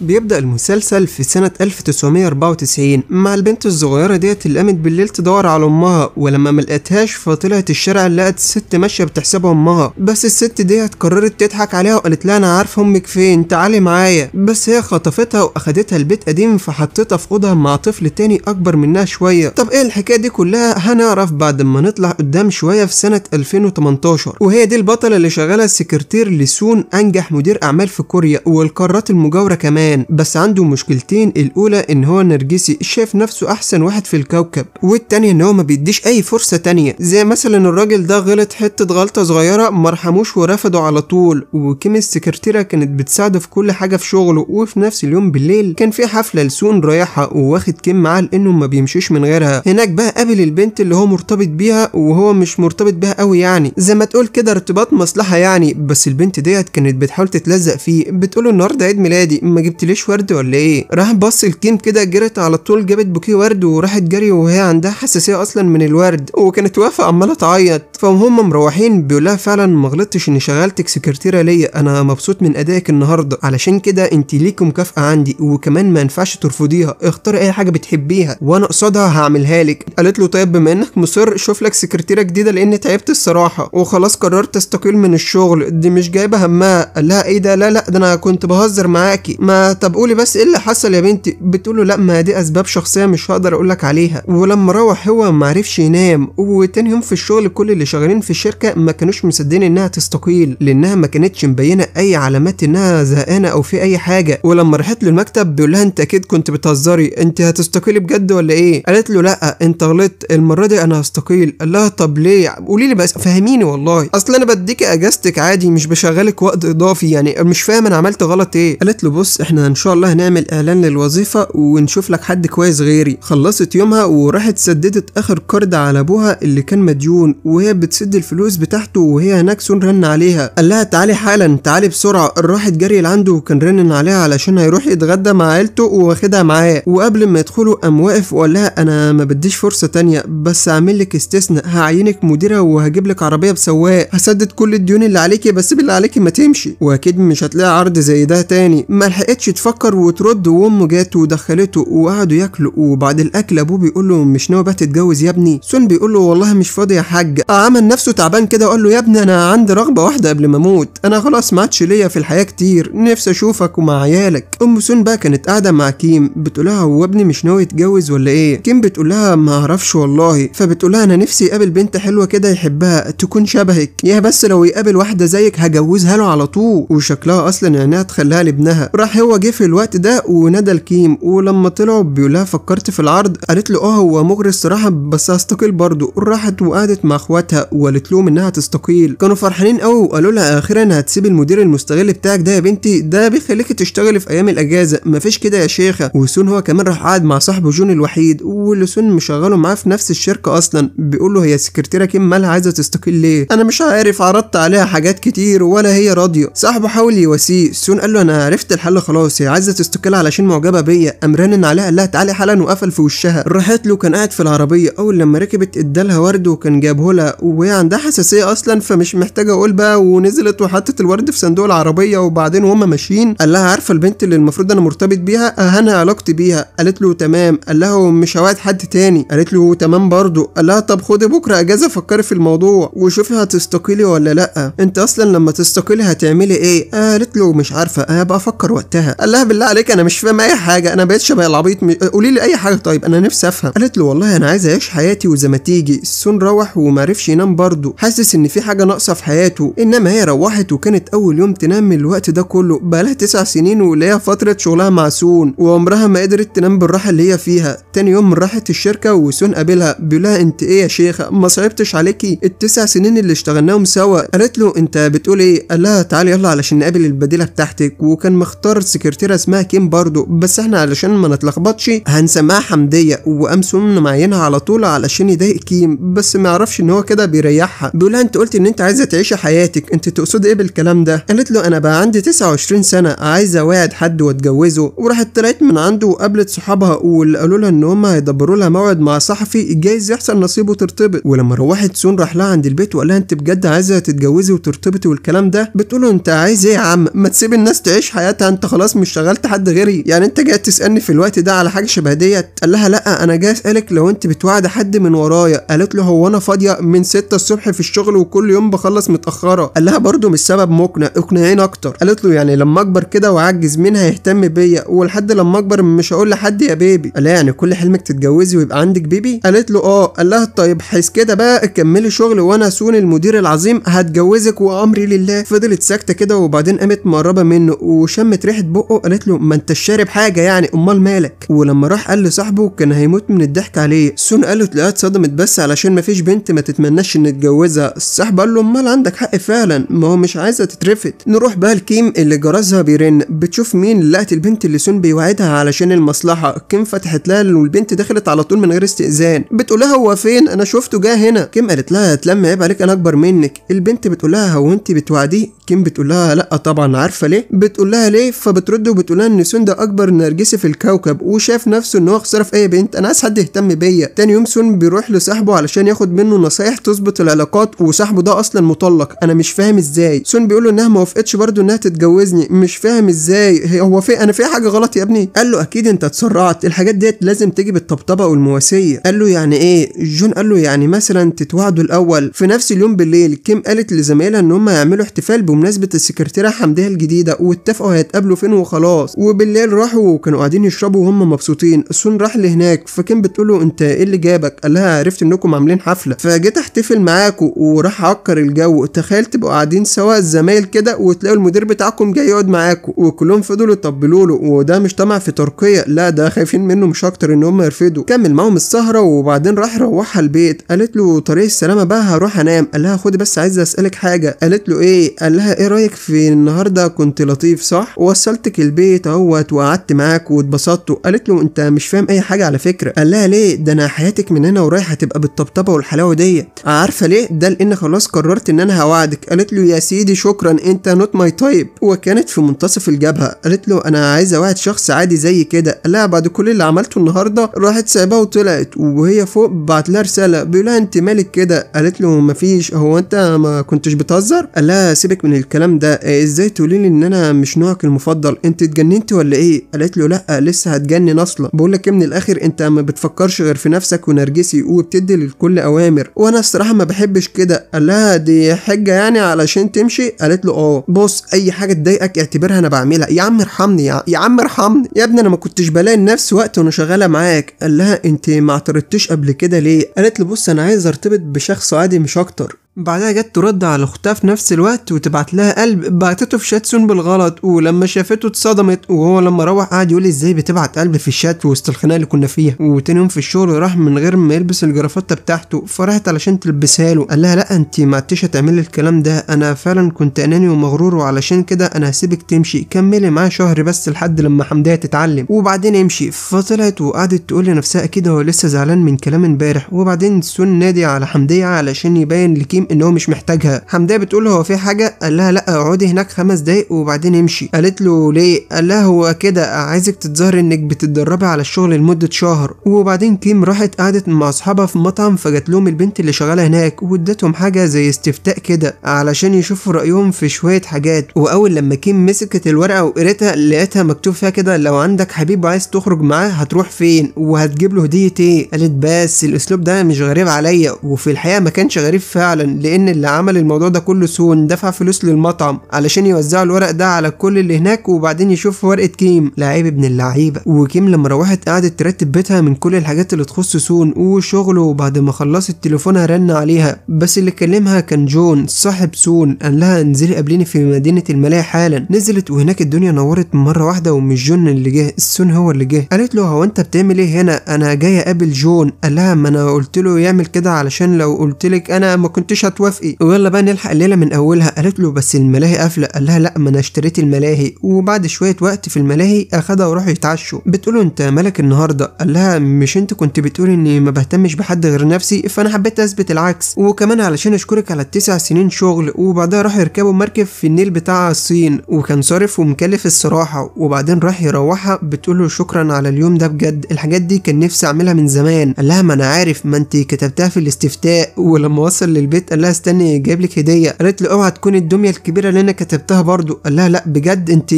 بيبدأ المسلسل في سنة 1994 مع البنت الصغيرة ديت اللي قامت بالليل تدور على أمها ولما ملقتهاش فطلعت الشارع لقت ست ماشية بتحسبها أمها بس الست ديت قررت تضحك عليها وقالت لها أنا عارفة أمك فين تعالي معايا بس هي خطفتها وأخدتها البيت قديم فحطتها في أوضة مع طفل تاني أكبر منها شوية طب إيه الحكاية دي كلها هنعرف بعد ما نطلع قدام شوية في سنة 2018 وهي دي البطلة اللي شغالة سكرتير لسون أنجح مدير أعمال في كوريا والقارات المجاورة كمان كمان بس عنده مشكلتين الاولى ان هو نرجسي شايف نفسه احسن واحد في الكوكب والتانية ان هو ما بيديش اي فرصة تانية زي مثلا الراجل ده غلط حتة غلطة صغيرة مرحموش ورفضه على طول وكيم السكرتيرة كانت بتساعده في كل حاجة في شغله وفي نفس اليوم بالليل كان في حفلة لسون رايحة وواخد كيم معاه لانه ما بيمشيش من غيرها هناك بقى قابل البنت اللي هو مرتبط بيها وهو مش مرتبط بيها قوي يعني زي ما تقول كده ارتباط مصلحة يعني بس البنت ديت كانت بتحاول تتلزق فيه بتقوله النهارده عيد ميلادي ما جبتليش ورد ولا ايه راح بص الكيم كده جرت على طول جابت بوكيه ورد وراحت جري وهي عندها حساسيه اصلا من الورد وكانت واقفه عماله تعيط فهم مروحين بيقول لها فعلا ما غلطتش اني شغلتك سكرتيره ليا انا مبسوط من ادائك النهارده علشان كده انت ليكي مكافاه عندي وكمان ما ينفعش ترفضيها اختاري اي حاجه بتحبيها وانا قصادها هعملها لك قالت له طيب بما انك مصر شوف لك سكرتيره جديده لان تعبت الصراحه وخلاص قررت استقيل من الشغل دي مش جايبه همها قال لها ايه ده لا لا ده انا كنت بهزر معاكي ما طب قولي بس ايه اللي حصل يا بنتي بتقول له لا ما دي اسباب شخصيه مش هقدر اقول لك عليها ولما روح هو ما عرفش ينام وتاني يوم في الشغل كل اللي شغالين في الشركه ما كانوش مصدقين انها تستقيل لانها ما كانتش مبينه اي علامات انها زهقانه او في اي حاجه ولما راحت للمكتب بيقول لها انت اكيد كنت بتهزري انت هتستقيلي بجد ولا ايه قالت له لا انت غلطت المره دي انا هستقيل قال لها طب ليه قولي لي بس فهميني والله اصل انا بديكي اجازتك عادي مش بشغلك وقت اضافي يعني مش فاهم انا عملت غلط ايه قالت له بص احنا ان شاء الله هنعمل اعلان للوظيفه ونشوف لك حد كويس غيري خلصت يومها وراحت سددت اخر قرض على ابوها اللي كان مديون وهي كانت بتسد الفلوس بتاعته وهي هناك سون رن عليها قال لها تعالي حالا تعالي بسرعه راحت جري لعنده وكان رنن عليها علشان هيروح يتغدى مع عيلته واخدها معاه وقبل ما يدخلوا قام واقف وقال لها انا ما بديش فرصه تانية بس هعمل لك استثناء هعينك مديره وهجيب لك عربيه بسواق هسدد كل الديون اللي عليكي بس باللي عليكي ما تمشي واكيد مش هتلاقي عرض زي ده تاني ما لحقتش تفكر وترد وامه جات ودخلته وقعدوا ياكلوا وبعد الاكل ابوه بيقول له مش ناوي بقى تتجوز يا ابني سون بيقول له والله مش فاضي يا حاج عمل نفسه تعبان كده وقال له يا ابني انا عندي رغبه واحده قبل ما اموت انا خلاص ما عادش ليا في الحياه كتير نفسي اشوفك ومع عيالك ام سون بقى كانت قاعده مع كيم بتقول لها هو ابني مش ناوي يتجوز ولا ايه كيم بتقول لها ما اعرفش والله فبتقول لها انا نفسي يقابل بنت حلوه كده يحبها تكون شبهك يا بس لو يقابل واحده زيك هجوزها له على طول وشكلها اصلا عينيها تخليها لابنها راح هو جه في الوقت ده ونادى لكيم ولما طلعوا بيقول لها فكرت في العرض قالت له اه هو مغري الصراحه بس هستقيل برضه راحت وقعدت مع اخواتها بتاعتها وقالت لهم انها تستقيل كانوا فرحانين قوي وقالوا لها اخيرا هتسيب المدير المستغل بتاعك ده يا بنتي ده بيخليكي تشتغلي في ايام الاجازه مفيش كده يا شيخه وسون هو كمان راح قعد مع صاحبه جون الوحيد واللي سون مشغله معاه في نفس الشركه اصلا بيقول له هي سكرتيره كيم مالها عايزه تستقيل ليه انا مش عارف عرضت عليها حاجات كتير ولا هي راضيه صاحبه حاول يواسيه سون قال له انا عرفت الحل خلاص هي عايزه تستقيل علشان معجبه بيا قام رنن عليها قال لها تعالي حالا وقفل في وشها راحت له كان قاعد في العربيه اول لما ركبت ادالها ورد وكان جابه لها وهي عندها حساسية أصلا فمش محتاجة أقول بقى ونزلت وحطت الورد في صندوق العربية وبعدين وهما ماشيين قال لها عارفة البنت اللي المفروض أنا مرتبط بيها أهنى علاقتي بيها قالت له تمام قال لها مش هوعد حد تاني قالت له تمام برضه قال لها طب خدي بكرة أجازة فكري في الموضوع وشوفي هتستقيلي ولا لأ أنت أصلا لما تستقيلي هتعملي إيه قالت له مش عارفة أنا أفكر وقتها قال لها بالله عليك أنا مش فاهم أي حاجة أنا بقيت شبه العبيط م... قولي لي أي حاجة طيب أنا نفسي أفهم قالت له والله أنا عايز أعيش حياتي وزي ما تيجي السون روح ومعرفش ينام برضه حاسس ان في حاجه ناقصه في حياته انما هي روحت وكانت اول يوم تنام من الوقت ده كله بقالها تسع سنين وليها فتره شغلها مع سون وعمرها ما قدرت تنام بالراحه اللي هي فيها تاني يوم راحت الشركه وسون قابلها بيقول لها انت ايه يا شيخه ما صعبتش عليكي التسع سنين اللي اشتغلناهم سوا قالت له انت بتقول ايه قال لها تعالي يلا علشان نقابل البديله بتاعتك وكان مختار سكرتيره اسمها كيم برضه بس احنا علشان ما نتلخبطش هنسميها حمديه وقام سون معينها على طول علشان يضايق كيم بس ما يعرفش ان هو كده بيحبها بيريحها بيقول لها انت قلت ان انت عايزه تعيشي حياتك انت تقصدي ايه بالكلام ده قالت له انا بقى عندي 29 سنه عايزه واعد حد واتجوزه وراحت طلعت من عنده وقابلت صحابها واللي قالوا لها ان هم هيدبروا لها موعد مع صحفي جايز يحصل نصيب وترتبط ولما روحت سون راح لها عند البيت وقال لها انت بجد عايزه تتجوزي وترتبطي والكلام ده بتقول له انت عايز ايه يا عم ما تسيب الناس تعيش حياتها انت خلاص مش شغلت حد غيري يعني انت جاي تسالني في الوقت ده على حاجه شبه ديت قال لها لا انا جاي اسالك لو انت بتوعد حد من ورايا قالت له هو انا فاضيه من 6 الصبح في الشغل وكل يوم بخلص متاخره قال لها برضه مش سبب مقنع اقنعيني اكتر قالت له يعني لما اكبر كده واعجز مين هيهتم بيا ولحد لما اكبر مش هقول لحد يا بيبي قال لها يعني كل حلمك تتجوزي ويبقى عندك بيبي قالت له اه قال لها طيب حيث كده بقى كملي شغل وانا سون المدير العظيم هتجوزك وامري لله فضلت ساكته كده وبعدين قامت مقربه منه وشمت ريحه بقه قالت له ما انت شارب حاجه يعني امال مالك ولما راح قال لصاحبه كان هيموت من الضحك عليه سون قالت لا اتصدمت بس علشان مفيش بنت ما تتمناش رضيناش نتجوزها الصاحب قال له امال عندك حق فعلا ما هو مش عايزه تترفد نروح بقى لكيم اللي جرازها بيرن بتشوف مين لقت البنت اللي سون بيوعدها علشان المصلحه كيم فتحت لها والبنت دخلت على طول من غير استئذان بتقول لها هو فين انا شفته جه هنا كيم قالت لها تلم عيب عليك انا اكبر منك البنت بتقول لها هو انت بتوعديه كيم بتقول لها لا طبعا عارفه ليه بتقول لها ليه فبترد وبتقول لها ان سون ده اكبر نرجسي في الكوكب وشاف نفسه ان هو خساره في اي بنت انا عايز حد يهتم بيا تاني يوم سون بيروح لصاحبه علشان ياخد منه نصايح تظبط العلاقات وصاحبه ده اصلا مطلق انا مش فاهم ازاي سون بيقول له انها ما وافقتش برضه انها تتجوزني مش فاهم ازاي هو في انا في حاجه غلط يا ابني قال له اكيد انت اتسرعت الحاجات ديت لازم تيجي بالطبطبه والمواسيه قال له يعني ايه جون قال له يعني مثلا تتوعدوا الاول في نفس اليوم بالليل كيم قالت لزمايلها ان هم يعملوا احتفال بمناسبه السكرتيره حمديه الجديده واتفقوا هيتقابلوا فين وخلاص وبالليل راحوا وكانوا قاعدين يشربوا وهم مبسوطين سون راح لهناك فكان بتقول له انت ايه اللي جابك قال لها عرفت انكم عاملين حفله فجيت احتفل معاكم وراح عكر الجو تخيل تبقوا قاعدين سوا الزمايل كده وتلاقوا المدير بتاعكم جاي يقعد معاكم وكلهم فضلوا يطبلوا له وده مش طمع في تركيا لا ده خايفين منه مش اكتر ان هم يرفضوا كمل معاهم السهره وبعدين راح روحها البيت قالت له طريق السلامه بقى هروح انام قال لها خدي بس عايز اسالك حاجه قالت له ايه قال لها لها ايه رايك في النهارده كنت لطيف صح وصلتك البيت اهوت وقعدت معاك واتبسطت قالت له انت مش فاهم اي حاجه على فكره قال لها ليه ده انا حياتك من هنا ورايحه تبقى بالطبطبه والحلاوه ديت عارفه ليه ده لان خلاص قررت ان انا هوعدك قالت له يا سيدي شكرا انت نوت ماي تايب وكانت في منتصف الجبهه قالت له انا عايزه واحد شخص عادي زي كده قال لها بعد كل اللي عملته النهارده راحت سايباه وطلعت وهي فوق بعت لها رساله بيقول لها انت مالك كده قالت له مفيش هو انت ما كنتش بتهزر قال لها سيبك من من الكلام ده آه، ازاي تقوليلي ان انا مش نوعك المفضل انت اتجننت ولا ايه قالت له لا آه، لسه هتجنن اصلا بقول لك ايه من الاخر انت ما بتفكرش غير في نفسك ونرجسي وبتدي للكل اوامر وانا الصراحه ما بحبش كده قال لها دي حجه يعني علشان تمشي قالت له اه بص اي حاجه تضايقك اعتبرها انا بعملها يا عم ارحمني يا, يا عم ارحمني يا ابني انا ما كنتش بلاقي النفس وقت وانا شغاله معاك قال لها انت ما اعترضتيش قبل كده ليه قالت له بص انا عايز ارتبط بشخص عادي مش اكتر بعدها جت ترد على اختها في نفس الوقت وتبعت لها قلب بعتته في شاتسون بالغلط ولما شافته اتصدمت وهو لما روح قعد يقول ازاي بتبعت قلب في الشات وسط الخناقه اللي كنا فيها وتاني يوم في الشغل راح من غير ما يلبس الجرافته بتاعته فراحت علشان تلبسها له قال لها لا انت ما عدتيش هتعملي الكلام ده انا فعلا كنت اناني ومغرور وعلشان كده انا هسيبك تمشي كملي معاه شهر بس لحد لما حمديه تتعلم وبعدين امشي فطلعت وقعدت تقول لنفسها اكيد هو لسه زعلان من كلام امبارح وبعدين سون نادي على حمديه علشان يبين لكيم ابراهيم ان هو مش محتاجها حمديه بتقول هو في حاجه قال لها لا اقعدي هناك خمس دقايق وبعدين امشي قالت له ليه قال لها هو كده عايزك تتظاهري انك بتتدربي على الشغل لمده شهر وبعدين كيم راحت قعدت مع اصحابها في مطعم فجت لهم البنت اللي شغاله هناك وادتهم حاجه زي استفتاء كده علشان يشوفوا رايهم في شويه حاجات واول لما كيم مسكت الورقه وقريتها لقيتها مكتوب فيها كده لو عندك حبيب وعايز تخرج معاه هتروح فين وهتجيب له هديه ايه قالت بس الاسلوب ده مش غريب عليا وفي الحقيقه ما كانش غريب فعلا لان اللي عمل الموضوع ده كله سون دفع فلوس للمطعم علشان يوزعوا الورق ده على كل اللي هناك وبعدين يشوف ورقه كيم لعيب ابن اللعيبه وكيم لما روحت قعدت ترتب بيتها من كل الحاجات اللي تخص سون وشغله وبعد ما خلصت تليفونها رن عليها بس اللي كلمها كان جون صاحب سون قال لها انزلي قابليني في مدينه الملاهي حالا نزلت وهناك الدنيا نورت مره واحده ومش جون اللي جه سون هو اللي جه قالت له هو انت بتعمل ايه هنا انا جاي اقابل جون قال لها ما انا قلت له يعمل كده علشان لو قلت لك انا ما كنتش مش هتوافقي ويلا بقى نلحق الليله من اولها قالت له بس الملاهي قافله قال لها لا ما انا اشتريت الملاهي وبعد شويه وقت في الملاهي اخدها وراحوا يتعشوا بتقول له انت مالك النهارده قال لها مش انت كنت بتقول اني ما بهتمش بحد غير نفسي فانا حبيت اثبت العكس وكمان علشان اشكرك على التسع سنين شغل وبعدها راحوا يركبوا مركب في النيل بتاع الصين وكان صارف ومكلف الصراحه وبعدين راح يروحها بتقول له شكرا على اليوم ده بجد الحاجات دي كان نفسي اعملها من زمان قال لها ما انا عارف ما انت كتبتها في الاستفتاء ولما وصل للبيت قال لها استني جايب لك هديه قالت له اوعى تكون الدميه الكبيره اللي انا كتبتها برضو قال لها لا بجد انت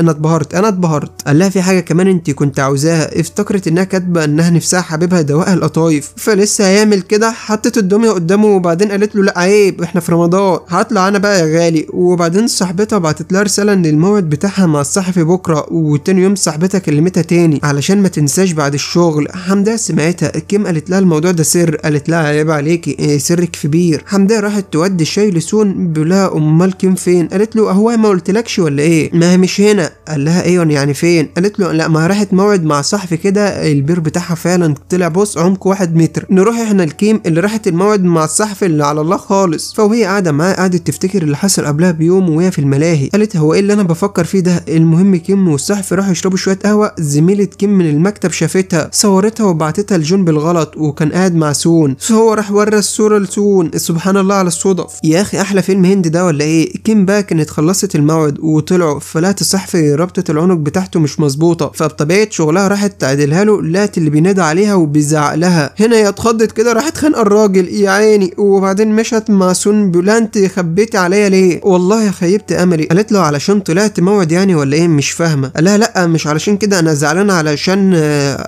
انا اتبهرت انا اتبهرت قال لها في حاجه كمان انت كنت عاوزاها افتكرت انها كاتبه انها نفسها حبيبها دواء القطايف فلسه هيعمل كده حطت الدميه قدامه وبعدين قالت له لا عيب احنا في رمضان هطلع انا بقى يا غالي وبعدين صاحبتها بعتت لها رساله ان الموعد بتاعها مع الصحفي بكره وتاني يوم صاحبتها كلمتها تاني علشان ما تنساش بعد الشغل حمدها سمعتها كيم قالت لها الموضوع ده سر قالت لها عيب عليكي إيه، سرك كبير حمدية راحت تودي الشاي لسون بلا امال كيم فين قالت له اهو ما قلتلكش ولا ايه ما هي مش هنا قال لها ايون يعني فين قالت له لا ما راحت موعد مع صاحبي كده البير بتاعها فعلا طلع بص عمق واحد متر نروح احنا لكيم اللي راحت الموعد مع الصحفي اللي على الله خالص فوهي قاعده معاه قعدت تفتكر اللي حصل قبلها بيوم وهي في الملاهي قالت هو ايه اللي انا بفكر فيه ده المهم كيم والصحفي راحوا يشربوا شويه قهوه زميله كيم من المكتب شافتها صورتها وبعتتها لجون بالغلط وكان قاعد مع سون فهو راح ورى الصوره لسون سبحان الله على الصدف يا اخي احلى فيلم هندي ده ولا ايه كيم باك كانت خلصت الموعد وطلعوا فلات الصحفي رابطه العنق بتاعته مش مظبوطه فبطبيعه شغلها راحت تعدلها له لقت اللي بينادى عليها وبيزعق لها هنا هي اتخضت كده راحت خانقه الراجل يا عيني وبعدين مشت مع سون بيقولها انت خبيتي عليا ليه والله خيبت املي قالت له علشان طلعت موعد يعني ولا ايه مش فاهمه قالها لا مش علشان كده انا زعلانه علشان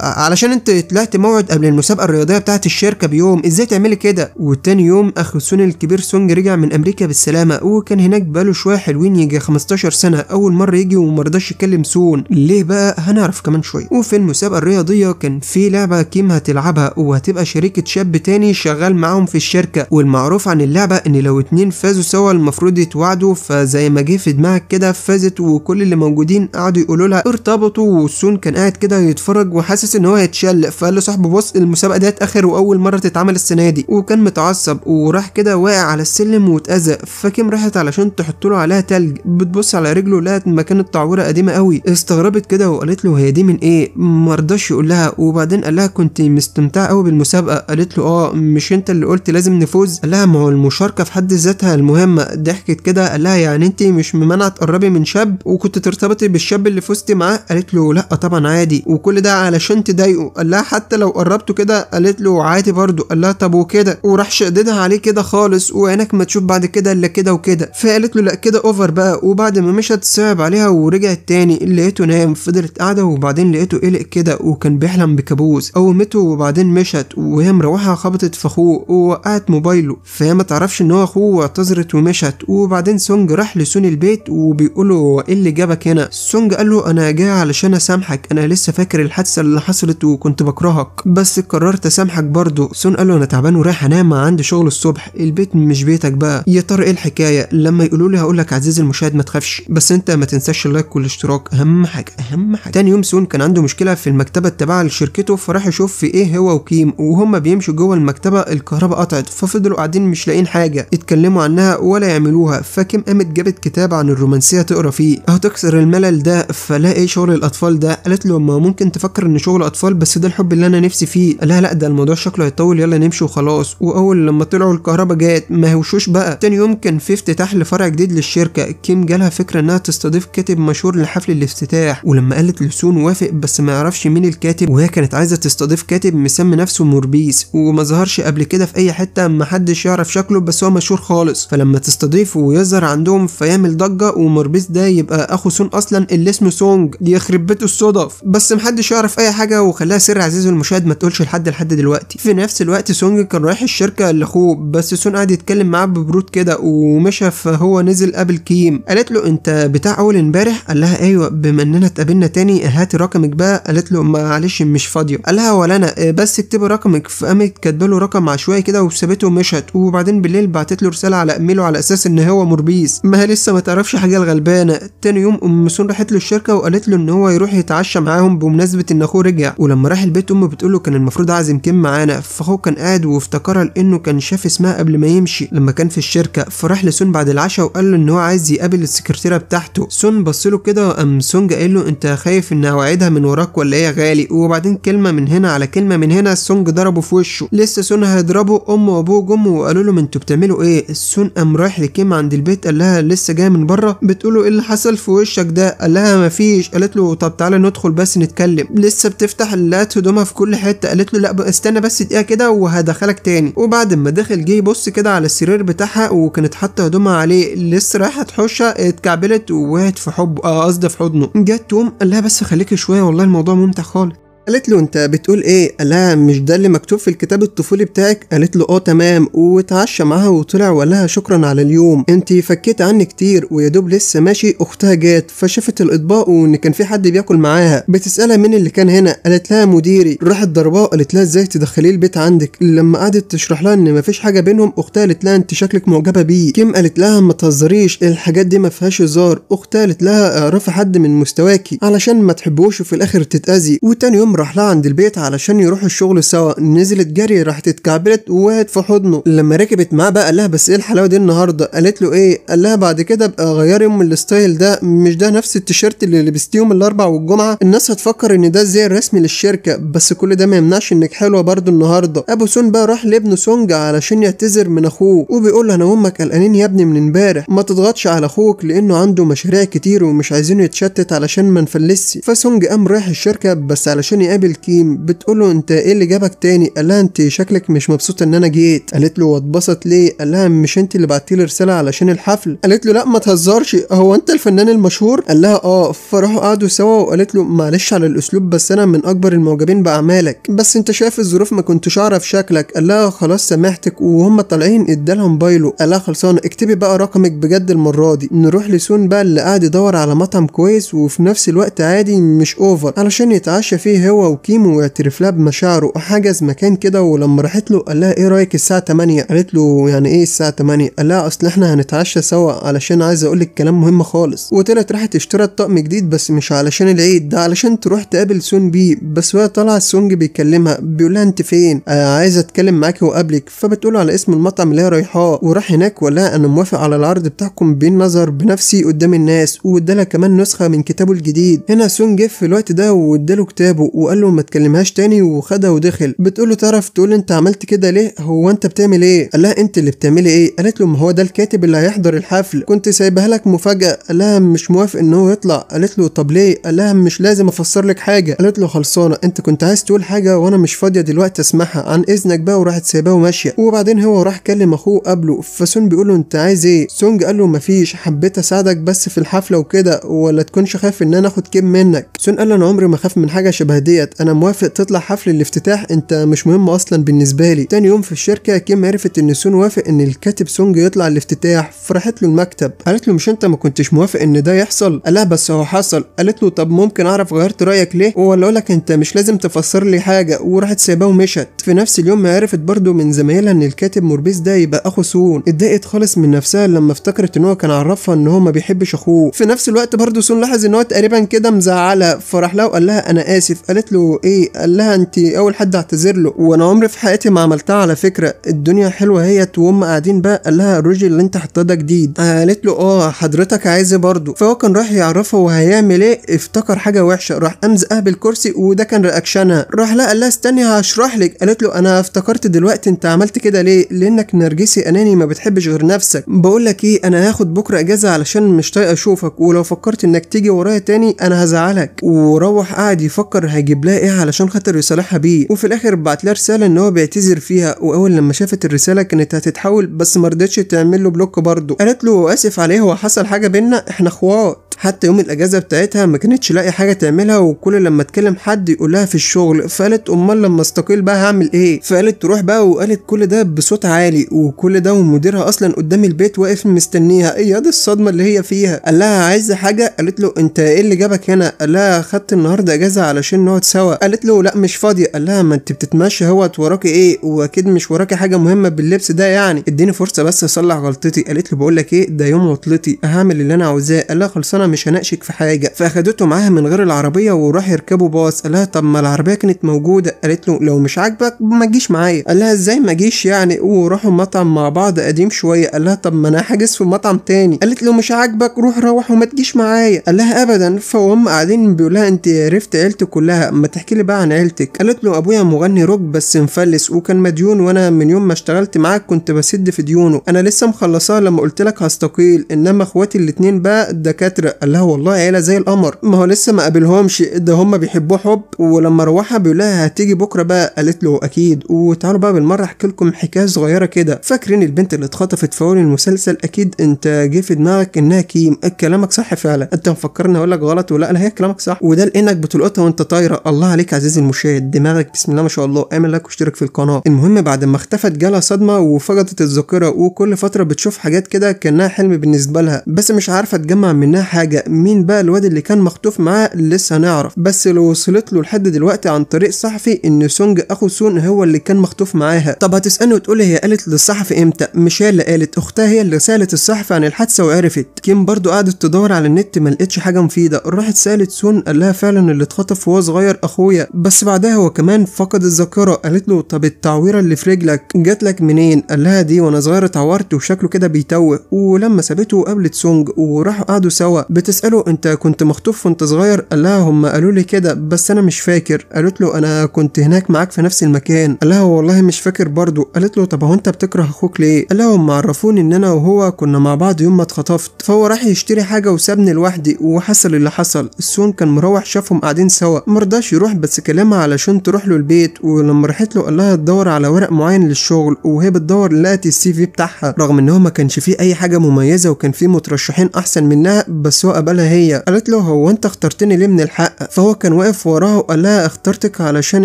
علشان انت طلعت موعد قبل المسابقه الرياضيه بتاعت الشركه بيوم ازاي تعملي كده وتاني يوم اخو هوسون الكبير سونج رجع من امريكا بالسلامه وكان هناك بقاله شويه حلوين يجي 15 سنه اول مره يجي ومرضاش يكلم سون ليه بقى هنعرف كمان شويه وفي المسابقه الرياضيه كان في لعبه كيم هتلعبها وهتبقى شريكه شاب تاني شغال معاهم في الشركه والمعروف عن اللعبه ان لو اتنين فازوا سوا المفروض يتوعدوا فزي ما جه في دماغك كده فازت وكل اللي موجودين قعدوا يقولوا لها ارتبطوا وسون كان قاعد كده يتفرج وحاسس ان هو هيتشل فقال لصاحبه بص المسابقه ديت اخر واول مره تتعمل السنه دي وكان متعصب وراح راح كده واقع على السلم واتأذى فكيم راحت علشان تحط له عليها تلج بتبص على رجله لقت مكان التعويره قديمه قوي استغربت كده وقالت له هي دي من ايه ما رضاش يقول لها وبعدين قال لها كنت مستمتعه قوي بالمسابقه قالت له اه مش انت اللي قلت لازم نفوز قال لها ما هو المشاركه في حد ذاتها المهمه ضحكت كده قال لها يعني انت مش ممنع تقربي من شاب وكنت ترتبطي بالشاب اللي فزتي معاه قالت له لا طبعا عادي وكل ده علشان تضايقه قال لها حتى لو قربته كده قالت له عادي برضه قال لها طب وكده وراح شددها عليه كده كده خالص وعينك ما تشوف بعد كده الا كده وكده فقالت له لا كده اوفر بقى وبعد ما مشت صعب عليها ورجعت تاني لقيته نايم فضلت قاعده وبعدين لقيته قلق كده وكان بيحلم بكابوس قومته وبعدين مشت وهي مروحه خبطت في اخوه ووقعت موبايله فهي ما تعرفش ان هو اخوه واعتذرت ومشت وبعدين سونج راح لسون البيت وبيقوله له ايه اللي جابك هنا سونج قال له انا جاي علشان اسامحك انا لسه فاكر الحادثه اللي حصلت وكنت بكرهك بس قررت اسامحك برضه سون قال له انا تعبان ورايح انام عندي شغل الصبح البيت مش بيتك بقى يا ترى ايه الحكايه لما يقولوا لي هقول لك عزيزي المشاهد ما تخافش بس انت ما تنساش اللايك والاشتراك اهم حاجه اهم حاجه تاني يوم سون كان عنده مشكله في المكتبه التابعه لشركته فراح يشوف في ايه هو وكيم وهم بيمشوا جوه المكتبه الكهرباء قطعت ففضلوا قاعدين مش لاقيين حاجه يتكلموا عنها ولا يعملوها فكيم قامت جابت كتاب عن الرومانسيه تقرا فيه هتكسر الملل ده فلا ايه شغل الاطفال ده قالت له ما ممكن تفكر ان شغل اطفال بس ده الحب اللي انا نفسي فيه لا لا ده الموضوع شكله هيطول يلا نمشي وخلاص واول لما طلعوا الكهرباء الكهرباء جات ما هوشوش بقى تاني يوم كان في افتتاح لفرع جديد للشركه كيم جالها فكره انها تستضيف كاتب مشهور لحفل الافتتاح ولما قالت لسون وافق بس ما يعرفش مين الكاتب وهي كانت عايزه تستضيف كاتب مسمي نفسه موربيس وما ظهرش قبل كده في اي حته ما حدش يعرف شكله بس هو مشهور خالص فلما تستضيفه ويظهر عندهم فيعمل ضجه وموربيس ده يبقى اخو سون اصلا اللي اسمه سونج يخرب بيته الصدف بس محدش يعرف اي حاجه وخلاها سر عزيز المشاهد ما تقولش لحد لحد دلوقتي في نفس الوقت سونج كان رايح الشركه لاخوه بس بس سون قعد يتكلم معاه ببرود كده ومشى فهو نزل قابل كيم قالت له انت بتاع اول امبارح قال لها ايوه بما اننا اتقابلنا تاني هاتي رقمك بقى قالت له معلش مش فاضيه قال لها ولا انا إيه، بس اكتبي رقمك فقامت كاتبه له رقم عشوائي كده وسابته ومشت وبعدين بالليل بعتت له رساله على ايميله على اساس ان هو مربيس ما هي لسه ما تعرفش حاجه الغلبانه تاني يوم ام سون راحت له الشركه وقالت له ان هو يروح يتعشى معاهم بمناسبه ان اخوه رجع ولما راح البيت امه بتقول له كان المفروض اعزم كيم معانا فاخوه كان قاعد وافتكرها لانه كان شاف اسمها قبل ما يمشي لما كان في الشركه فراح لسون بعد العشاء وقال له ان هو عايز يقابل السكرتيره بتاعته سون بص له كده وقام سونج قال له انت خايف ان اوعدها من وراك ولا ايه يا غالي وبعدين كلمه من هنا على كلمه من هنا سونج ضربه في وشه لسه سون هيضربه امه وابوه جم وقالوا له ما انتوا بتعملوا ايه سون قام رايح لكيم عند البيت قال لها لسه جايه من بره بتقول له ايه اللي حصل في وشك ده قال لها مفيش قالت له طب تعالى ندخل بس نتكلم لسه بتفتح اللات هدومها في كل حته قالت له لا استنى بس دقيقه كده وهدخلك تاني وبعد ما دخل جه بيبص كده على السرير بتاعها وكانت حاطه هدومها عليه لسه رايحه تحوشها اتكعبلت ووقعت في حب آه، قصدي في حضنه جت توم قال لها بس خليكي شويه والله الموضوع ممتع خالص قالت له انت بتقول ايه قال لها مش ده اللي مكتوب في الكتاب الطفولي بتاعك قالت له اه تمام واتعشى معاها وطلع وقال لها شكرا على اليوم انت فكيت عني كتير ويا دوب لسه ماشي اختها جات فشافت الاطباق وان كان في حد بياكل معاها بتسالها مين اللي كان هنا قالت لها مديري راحت ضرباه قالت لها ازاي تدخليه البيت عندك لما قعدت تشرح لها ان مفيش حاجه بينهم اختها قالت لها انت شكلك معجبه بيه كيم قالت لها ما تهزريش الحاجات دي ما فيهاش هزار اختها قالت لها اعرفي حد من مستواكي علشان ما تحبوش وفي الاخر تتاذي وتاني يوم راح لها عند البيت علشان يروحوا الشغل سوا نزلت جري راحت اتكعبلت ووقعت في حضنه لما ركبت معاه بقى قال لها بس ايه الحلاوه دي النهارده قالت له ايه قال لها بعد كده ابقى غيري ام الستايل ده مش ده نفس التيشيرت اللي لبستيه يوم الاربع والجمعه الناس هتفكر ان ده الزي الرسمي للشركه بس كل ده ما يمنعش انك حلوه برضه النهارده ابو سون بقى راح لابنه سونج علشان يعتذر من اخوه وبيقول له انا وامك قلقانين يا ابني من امبارح ما تضغطش على اخوك لانه عنده مشاريع كتير ومش عايزينه يتشتت علشان ما نفلسش فسونج قام رايح الشركه بس علشان يقابل كيم بتقول له انت ايه اللي جابك تاني قال لها انت شكلك مش مبسوطه ان انا جيت قالت له واتبسط ليه قال لها مش انت اللي بعتي لي رساله علشان الحفل قالت له لا ما تهزرش هو انت الفنان المشهور قال لها اه فراحوا قعدوا سوا وقالت له معلش على الاسلوب بس انا من اكبر المعجبين باعمالك بس انت شايف الظروف ما كنتش اعرف شكلك قال لها خلاص سامحتك وهم طالعين ادالها موبايله قال لها خلصانه اكتبي بقى رقمك بجد المره دي نروح لسون بقى اللي قاعد يدور على مطعم كويس وفي نفس الوقت عادي مش اوفر علشان يتعشى فيه هو هو وكيمو يعترف لها بمشاعره وحجز مكان كده ولما راحت له قال لها ايه رايك الساعه 8 قالت له يعني ايه الساعه 8 قال لها اصل احنا هنتعشى سوا علشان عايز اقول لك كلام مهم خالص وطلعت راحت اشترت طقم جديد بس مش علشان العيد ده علشان تروح تقابل سون بي بس وهي طالعه سونج بيكلمها بيقول لها انت فين عايزه عايز اتكلم معاكي وقابلك فبتقول على اسم المطعم اللي هي رايحاه وراح هناك ولا انا موافق على العرض بتاعكم بين نظر بنفسي قدام الناس وادالها كمان نسخه من كتابه الجديد هنا سون جه في الوقت ده واداله كتابه وقال له ما تكلمهاش تاني وخدها ودخل بتقول له تعرف تقول انت عملت كده ليه هو انت بتعمل ايه قال لها انت اللي بتعملي ايه قالت له ما هو ده الكاتب اللي هيحضر الحفل كنت سايبها لك مفاجاه قال لها مش موافق ان هو يطلع قالت له طب ليه قال لها مش لازم افسر لك حاجه قالت له خلصانه انت كنت عايز تقول حاجه وانا مش فاضيه دلوقتي اسمعها عن اذنك بقى وراحت سايباه وماشيه وبعدين هو راح كلم اخوه قبله فسون بيقول له انت عايز ايه سونج قال له مفيش حبيت اساعدك بس في الحفله وكده ولا تكونش خايف ان انا اخد كيم منك سون قال له انا عمري ما خاف من حاجه شبه دي ديت انا موافق تطلع حفل الافتتاح انت مش مهم اصلا بالنسبه لي تاني يوم في الشركه كيم عرفت ان سون وافق ان الكاتب سونج يطلع الافتتاح فرحت له المكتب قالت له مش انت ما كنتش موافق ان ده يحصل قال لها بس هو حصل قالت له طب ممكن اعرف غيرت رايك ليه ولا اقول لك انت مش لازم تفسر لي حاجه وراحت سايباه ومشت في نفس اليوم ما عرفت برضه من زمايلها ان الكاتب موربيس ده يبقى اخو سون اتضايقت خالص من نفسها لما افتكرت ان هو كان عرفها ان هو ما بيحبش اخوه في نفس الوقت برضه سون لاحظ ان هو تقريبا كده مزعلها فراح لها وقال لها انا اسف قال قالت له ايه قال لها انت اول حد اعتذر له وانا عمري في حياتي ما عملتها على فكره الدنيا حلوه هي وهم قاعدين بقى قال لها الرجل اللي انت حطاه ده جديد قالت له اه حضرتك عايزه برضه فهو كان راح يعرفها وهيعمل ايه افتكر حاجه وحشه راح امزقها بالكرسي وده كان رياكشنها راح لا قال لها استني هشرح لك قالت له انا افتكرت دلوقتي انت عملت كده ليه لانك نرجسي اناني ما بتحبش غير نفسك بقول لك ايه انا هاخد بكره اجازه علشان مش طايقه اشوفك ولو فكرت انك تيجي ورايا تاني انا هزعلك وروح قاعد يفكر هيجي يجيب لها ايه علشان خاطر يصالحها بيه وفي الاخر بعت لها رساله ان هو بيعتذر فيها واول لما شافت الرساله كانت هتتحول بس ما رضتش تعمل له بلوك برضه قالت له اسف عليه هو حصل حاجه بينا احنا اخوات حتى يوم الاجازه بتاعتها ما كانتش لاقي حاجه تعملها وكل لما اتكلم حد يقولها في الشغل فقالت امال لما استقيل بقى هعمل ايه فقالت تروح بقى وقالت كل ده بصوت عالي وكل ده ومديرها اصلا قدام البيت واقف مستنيها ايه دي الصدمه اللي هي فيها قال لها عايزه حاجه قالت له انت ايه اللي جابك هنا قال لها خدت النهارده اجازه علشان نقعد سوا قالت له لا مش فاضيه قال لها ما انت بتتمشى اهوت وراكي ايه واكيد مش وراكي حاجه مهمه باللبس ده يعني اديني فرصه بس اصلح غلطتي قالت له بقول لك ايه ده يوم عطلتي هعمل اللي انا عاوزاه قال لها خلصانه مش هناقشك في حاجه فاخدته معاها من غير العربيه وراح يركبوا باص قال لها طب ما العربيه كانت موجوده قالت له لو مش عاجبك ما تجيش معايا قال لها ازاي ما اجيش يعني وراحوا مطعم مع بعض قديم شويه قال لها طب ما انا حاجز في مطعم تاني قالت له مش عاجبك روح روح وما تجيش معايا قال لها ابدا فهم قاعدين بيقول لها انت عرفت عيلتي كلها ما تحكي لي بقى عن عيلتك قالت له ابويا مغني روك بس مفلس وكان مديون وانا من يوم ما اشتغلت معاك كنت بسد في ديونه انا لسه مخلصاها لما قلت لك هستقيل انما اخواتي الاتنين بقى الدكاترة قال لها والله عيله زي القمر ما هو لسه ما قابلهمش ده هما بيحبوه حب ولما روحها بيقول لها هتيجي بكره بقى قالت له اكيد وتعالوا بقى بالمره احكي لكم حكايه صغيره كده فاكرين البنت اللي اتخطفت في اول المسلسل اكيد انت جه في دماغك انها كيم كلامك صح فعلا انت مفكرني اقول لك غلط ولا لا هي كلامك صح وده لانك بتلقطها وانت طايره الله عليك عزيزي المشاهد دماغك بسم الله ما شاء الله اعمل لايك واشترك في القناه المهم بعد ما اختفت جالها صدمه وفقدت الذاكره وكل فتره بتشوف حاجات كده كانها حلم بالنسبه لها بس مش عارفه تجمع منها حاجه حاجه مين بقى الواد اللي كان مخطوف معاه لسه هنعرف بس لو وصلت له لحد دلوقتي عن طريق صحفي ان سونج اخو سون هو اللي كان مخطوف معاها طب هتسالني وتقولي هي قالت للصحفي امتى مش هي اللي قالت اختها هي اللي سالت الصحفي عن الحادثه وعرفت كيم برضو قعدت تدور على النت ما لقيتش حاجه مفيده راحت سالت سون قال لها فعلا اللي اتخطف وهو صغير اخويا بس بعدها هو كمان فقد الذاكره قالت له طب التعويره اللي في رجلك جات لك منين قال لها دي وانا صغير اتعورت وشكله كده بيتوه ولما سابته قابلت سونج وراحوا قعدوا سوا بتسأله أنت كنت مخطوف وأنت صغير قال لها هما قالوا لي كده بس أنا مش فاكر قالت له أنا كنت هناك معاك في نفس المكان قال لها والله مش فاكر برضه قالت له طب هو أنت بتكره أخوك ليه قال لها هما عرفوني إن أنا وهو كنا مع بعض يوم ما اتخطفت فهو راح يشتري حاجة وسابني لوحدي وحصل اللي حصل السون كان مروح شافهم قاعدين سوا مرضاش يروح بس كلمها علشان تروح له البيت ولما راحت له قال لها تدور على ورق معين للشغل وهي بتدور لقت السي في بتاعها رغم ان هو ما كانش فيه اي حاجه مميزه وكان فيه مترشحين احسن منها بس وقبلها هي قالت له هو انت اخترتني ليه من الحق فهو كان واقف وراها وقال لها اخترتك علشان